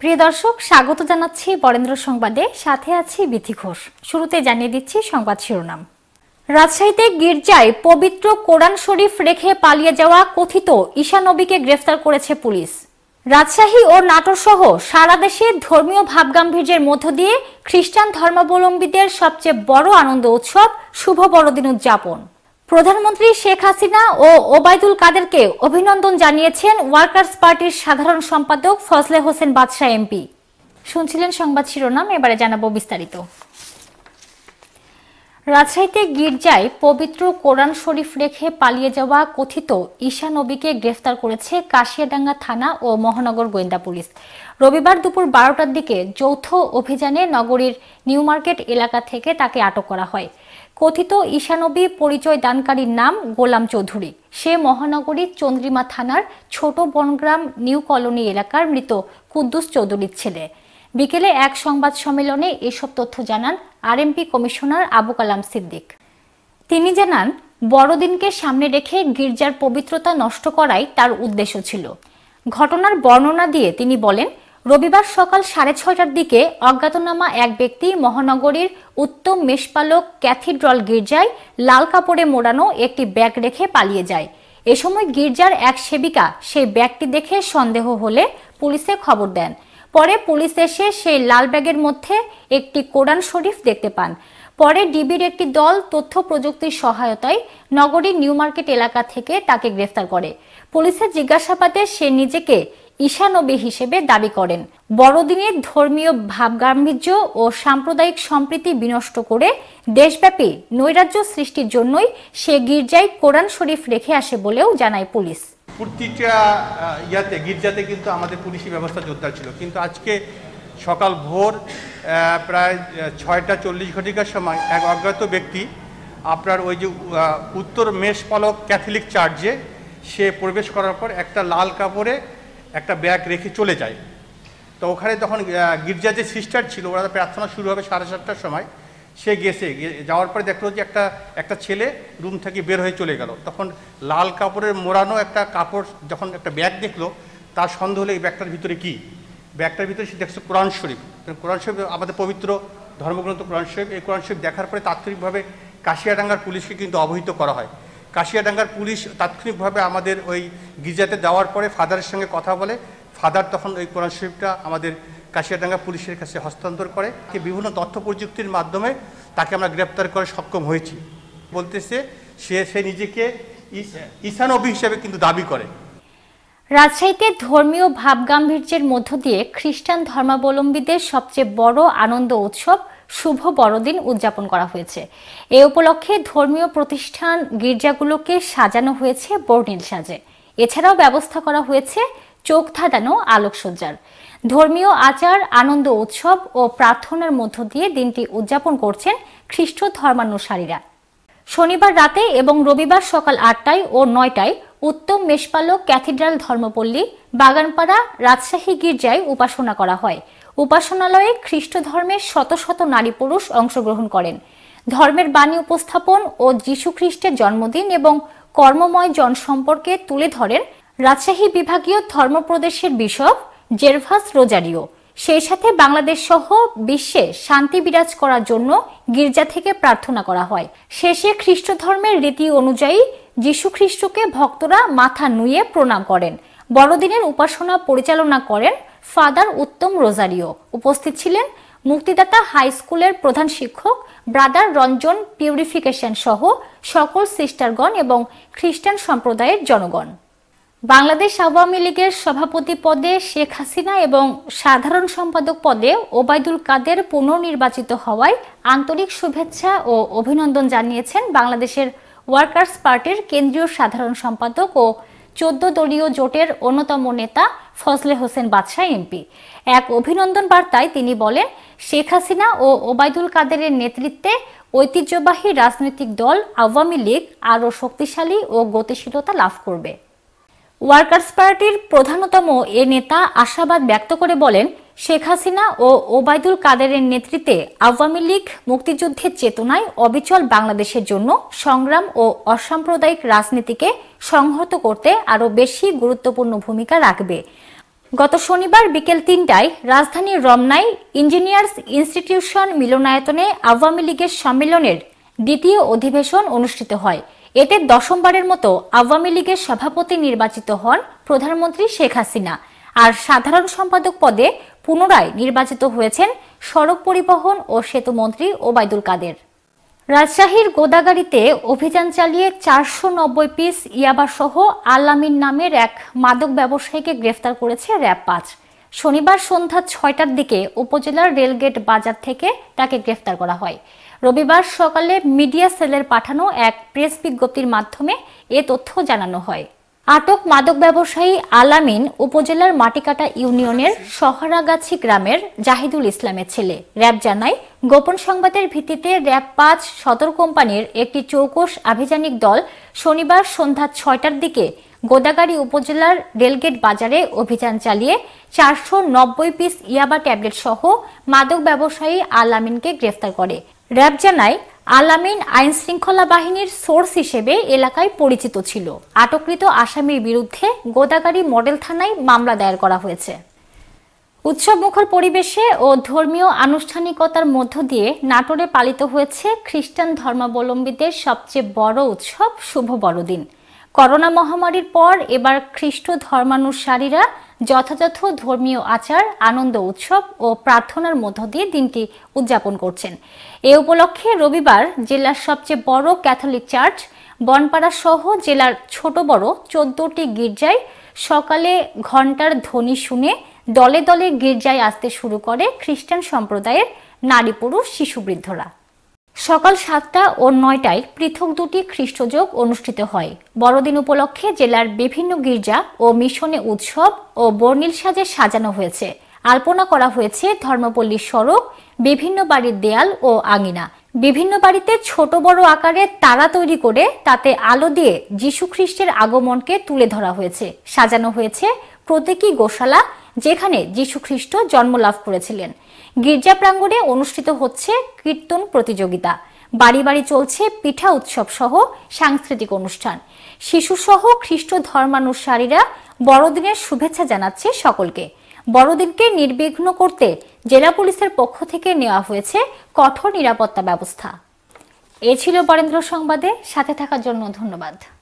প্রিয় দর্শক স্বাগত জানাচ্ছি বরেন্দ্র সংবাদে সাথে আছি বিথি ঘোষ শুরুতে জানিয়ে দিচ্ছি সংবাদ শিরোনাম রাজশাহীতে গির্জায় পবিত্র কোরআন শরীফ রেখে পালিয়ে যাওয়া কথিত ঈশানবীকে গ্রেফতার করেছে পুলিশ রাজশাহী ও নাটোর সহ সারা দেশে ধর্মীয় ভাবগাম্ভীর্যের মধ্য দিয়ে খ্রিস্টান ধর্মাবলম্বীদের সবচেয়ে বড় আনন্দ উৎসব শুভ বড়দিন উদযাপন প্রধানমন্ত্রী শেখ হাসিনা ও ওবায়দুল কাদেরকে অভিনন্দন জানিয়েছেন ওয়ার্কার্স পার্টির সাধারণ সম্পাদক ফজলে হোসেন বাদশাহ এমপি শুনছিলেন সংবাদ শিরোনাম এবারে জানাবো বিস্তারিত রাজশাহীতে গির্জায় পবিত্র কোরআন শরীফ রেখে পালিয়ে যাওয়া কথিত ঈশা নবীকে গ্রেফতার করেছে কাশিয়াডাঙ্গা থানা ও মহানগর গোয়েন্দা পুলিশ রবিবার দুপুর বারোটার দিকে যৌথ অভিযানে নগরীর নিউমার্কেট এলাকা থেকে তাকে আটক করা হয় কথিত ঈশানবী পরিচয় দানকারীর নাম গোলাম চৌধুরী সে মহানগরীর চন্দ্রিমা থানার ছোট বনগ্রাম নিউ কলোনি এলাকার মৃত কুদ্দুস চৌধুরীর ছেলে বিকেলে এক সংবাদ সম্মেলনে এসব তথ্য জানান আরএমপি কমিশনার আবু কালাম সিদ্দিক তিনি জানান বড়দিনকে সামনে রেখে গির্জার পবিত্রতা নষ্ট করাই তার উদ্দেশ্য ছিল ঘটনার বর্ণনা দিয়ে তিনি বলেন রবিবার সকাল সাড়ে ছয়টার দিকে অজ্ঞাতনামা এক ব্যক্তি মহানগরীর উত্তম মেষপালক ক্যাথিড্রল গির্জায় লাল কাপড়ে মোড়ানো একটি ব্যাগ রেখে পালিয়ে যায় এ সময় গির্জার এক সেবিকা সেই ব্যাগটি দেখে সন্দেহ হলে পুলিশে খবর দেন পরে পুলিশ এসে সেই লাল ব্যাগের মধ্যে একটি কোরআন শরীফ দেখতে পান পরে ডিবির একটি দল তথ্য প্রযুক্তির সহায়তায় নগরীর নিউ মার্কেট এলাকা থেকে তাকে গ্রেফতার করে পুলিশের জিজ্ঞাসাবাদে সে নিজেকে ঈশানবী হিসেবে দাবি করেন বড়দিনের ধর্মীয় ভাবগাম্ভীর্য ও সাম্প্রদায়িক সম্প্রীতি বিনষ্ট করে দেশব্যাপী নৈরাজ্য সৃষ্টির জন্যই সে গির্জায় কোরআন শরীফ রেখে আসে বলেও জানায় পুলিশ প্রতিটা ইয়াতে গির্জাতে কিন্তু আমাদের পুলিশি ব্যবস্থা জোরদার ছিল কিন্তু আজকে সকাল ভোর প্রায় ছয়টা চল্লিশ ঘটিকার সময় এক অজ্ঞাত ব্যক্তি আপনার ওই যে উত্তর মেষপালক ক্যাথলিক চার্চে সে প্রবেশ করার পর একটা লাল কাপড়ে একটা ব্যাগ রেখে চলে যায় তো ওখানে তখন গির্জা যে সিস্টার ছিল ওরা প্রার্থনা শুরু হবে সাড়ে সাতটার সময় সে গেছে যাওয়ার পরে দেখলো যে একটা একটা ছেলে রুম থেকে বের হয়ে চলে গেল তখন লাল কাপড়ের মোড়ানো একটা কাপড় যখন একটা ব্যাগ দেখলো তার সন্দেহ হলো এই ব্যাগটার ভিতরে কি ব্যাগটার ভিতরে সে দেখছে কোরআন শরীফ কোরআন শরীফ আমাদের পবিত্র ধর্মগ্রন্থ কোরআন শরীফ এই কোরআন শরীফ দেখার পরে তাৎক্ষণিকভাবে কাশিয়াডাঙ্গার পুলিশকে কিন্তু অবহিত করা হয় কাশিয়াডাঙ্গার পুলিশ তাৎক্ষণিকভাবে আমাদের ওই গির্জাতে যাওয়ার পরে ফাদারের সঙ্গে কথা বলে ফাদার তখন ওই কোরআন শরীফটা আমাদের কাশিয়াডাঙ্গা পুলিশের কাছে হস্তান্তর করে বিভিন্ন তথ্য প্রযুক্তির মাধ্যমে তাকে আমরা গ্রেপ্তার করে সক্ষম হয়েছি বলতেছে সে সে নিজেকে ঈশানবী হিসেবে কিন্তু দাবি করে রাজশাহীতে ধর্মীয় ভাবগাম্ভীর্যের মধ্য দিয়ে খ্রিস্টান ধর্মাবলম্বীদের সবচেয়ে বড় আনন্দ উৎসব শুভ বড়দিন উদযাপন করা হয়েছে এ উপলক্ষে ধর্মীয় প্রতিষ্ঠান গির্জাগুলোকে সাজানো হয়েছে বর্ণিল সাজে এছাড়াও ব্যবস্থা করা হয়েছে চোখ ধাঁধানো আলোকসজ্জার ধর্মীয় আচার আনন্দ উৎসব ও প্রার্থনার মধ্য দিয়ে দিনটি উদযাপন করছেন খ্রিস্ট ধর্মানুসারীরা শনিবার রাতে এবং রবিবার সকাল আটটায় ও নয়টায় উত্তম মেষপালক ক্যাথিড্রাল ধর্মপল্লী বাগানপাড়া রাজশাহী গির্জায় উপাসনা করা হয় উপাসনালয়ে খ্রিস্ট ধর্মের শত শত নারী পুরুষ অংশগ্রহণ করেন ধর্মের বাণী উপস্থাপন ও যীশু খ্রিস্টের জন্মদিন এবং কর্মময় জন সম্পর্কে তুলে ধরেন রাজশাহী বিভাগীয় ধর্মপ্রদেশের বিশপ জেরভাস রোজারিও সেই সাথে বাংলাদেশ সহ বিশ্বে শান্তি বিরাজ করার জন্য গির্জা থেকে প্রার্থনা করা হয় শেষে খ্রিস্ট ধর্মের রীতি অনুযায়ী যীশু খ্রিস্টকে ভক্তরা মাথা নুয়ে প্রণাম করেন বড়দিনের উপাসনা পরিচালনা করেন ফাদার উত্তম রোজারিও উপস্থিত ছিলেন মুক্তিদাতা হাই স্কুলের প্রধান শিক্ষক ব্রাদার রঞ্জন পিউরিফিকেশন সহ সকল সিস্টারগণ এবং খ্রিস্টান সম্প্রদায়ের জনগণ বাংলাদেশ আওয়ামী লীগের সভাপতি পদে শেখ হাসিনা এবং সাধারণ সম্পাদক পদে ওবায়দুল কাদের পুনর্নির্বাচিত হওয়ায় আন্তরিক শুভেচ্ছা ও অভিনন্দন জানিয়েছেন বাংলাদেশের ওয়ার্কার্স পার্টির কেন্দ্রীয় সাধারণ সম্পাদক ও চোদ্দ দলীয় জোটের অন্যতম নেতা ফজলে হোসেন বাদশাহ এমপি এক অভিনন্দন বার্তায় তিনি বলেন শেখ হাসিনা ও ওবায়দুল কাদেরের নেতৃত্বে ঐতিহ্যবাহী রাজনৈতিক দল আওয়ামী লীগ আরও শক্তিশালী ও গতিশীলতা লাভ করবে ওয়ার্কার্স পার্টির প্রধানতম এ নেতা আশাবাদ ব্যক্ত করে বলেন শেখ হাসিনা ও ওবায়দুল কাদেরের নেতৃত্বে আওয়ামী লীগ মুক্তিযুদ্ধের চেতনায় অবিচল বাংলাদেশের জন্য সংগ্রাম ও অসাম্প্রদায়িক রাজনীতিকে সংহত করতে আরও বেশি গুরুত্বপূর্ণ ভূমিকা রাখবে গত শনিবার বিকেল তিনটায় রাজধানীর রমনায় ইঞ্জিনিয়ার্স ইনস্টিটিউশন মিলনায়তনে আওয়ামী লীগের সম্মেলনের দ্বিতীয় অধিবেশন অনুষ্ঠিত হয় এতে দশমবারের মতো আওয়ামী লীগের সভাপতি নির্বাচিত হন প্রধানমন্ত্রী শেখ হাসিনা আর সাধারণ সম্পাদক পদে পুনরায় নির্বাচিত হয়েছেন সড়ক পরিবহন ও সেতু মন্ত্রী ওবায়দুল কাদের রাজশাহীর গোদাগাড়িতে অভিযান চালিয়ে চারশো নব্বই পিস ইয়াবাসহ আলামিন নামের এক মাদক ব্যবসায়ীকে গ্রেফতার করেছে র্যাব পাঁচ শনিবার সন্ধ্যা ছয়টার দিকে উপজেলার রেলগেট বাজার থেকে তাকে গ্রেফতার করা হয় রবিবার সকালে মিডিয়া সেলের পাঠানো এক প্রেস বিজ্ঞপ্তির মাধ্যমে এ তথ্য জানানো হয় আটক মাদক ব্যবসায়ী আলামিন উপজেলার মাটিকাটা ইউনিয়নের সহারাগাছি গ্রামের জাহিদুল ইসলামের ছেলে র্যাব জানায় গোপন সংবাদের ভিত্তিতে র্যাব পাঁচ সদর কোম্পানির একটি চৌকস আভিযানিক দল শনিবার সন্ধ্যা ছয়টার দিকে গোদাগাড়ি উপজেলার রেলগেট বাজারে অভিযান চালিয়ে চারশো নব্বই পিস ইয়াবা ট্যাবলেট সহ মাদক ব্যবসায়ী আলামিনকে গ্রেফতার করে র্যাব জানায় আলামিন আইন শৃঙ্খলা বাহিনীর সোর্স হিসেবে এলাকায় পরিচিত ছিল আটকৃত আসামির বিরুদ্ধে গোদাগাড়ি মডেল থানায় মামলা দায়ের করা হয়েছে উৎসবমুখর পরিবেশে ও ধর্মীয় আনুষ্ঠানিকতার মধ্য দিয়ে নাটোরে পালিত হয়েছে খ্রিস্টান ধর্মাবলম্বীদের সবচেয়ে বড় উৎসব শুভ বড়দিন করোনা মহামারীর পর এবার খ্রিস্ট ধর্মানুসারীরা যথাযথ ধর্মীয় আচার আনন্দ উৎসব ও প্রার্থনার মধ্য দিয়ে দিনটি উদযাপন করছেন এ উপলক্ষে রবিবার জেলার সবচেয়ে বড় ক্যাথলিক চার্চ বনপাড়া সহ জেলার ছোট বড় চোদ্দটি গির্জায় সকালে ঘন্টার ধ্বনি শুনে দলে দলে গির্জায় আসতে শুরু করে খ্রিস্টান সম্প্রদায়ের নারী পুরুষ শিশুবৃদ্ধরা সকাল সাতটা ও নয়টায় পৃথক দুটি খ্রিস্টযোগ অনুষ্ঠিত হয় বড়দিন উপলক্ষে জেলার বিভিন্ন গির্জা ও মিশনে উৎসব ও বর্ণিল সাজে সাজানো হয়েছে আলপনা করা হয়েছে ধর্মপল্লীর সড়ক বিভিন্ন বাড়ির দেয়াল ও আঙিনা বিভিন্ন বাড়িতে ছোট বড় আকারে তারা তৈরি করে তাতে আলো দিয়ে যীশু খ্রিস্টের আগমনকে তুলে ধরা হয়েছে সাজানো হয়েছে প্রতীকী গোশালা যেখানে যীশুখ্রিস্ট জন্ম লাভ করেছিলেন গির্জা প্রাঙ্গণে অনুষ্ঠিত হচ্ছে কীর্তন প্রতিযোগিতা বাড়ি বাড়ি চলছে পিঠা উৎসব সহ সাংস্কৃতিক অনুষ্ঠান শিশুসহ খ্রিস্ট ধর্মানুসারীরা বড়দিনের শুভেচ্ছা জানাচ্ছে সকলকে বড়দিনকে নির্বিঘ্ন করতে জেলা পুলিশের পক্ষ থেকে নেওয়া হয়েছে কঠোর নিরাপত্তা ব্যবস্থা এ ছিল বরেন্দ্র সংবাদে সাথে থাকার জন্য ধন্যবাদ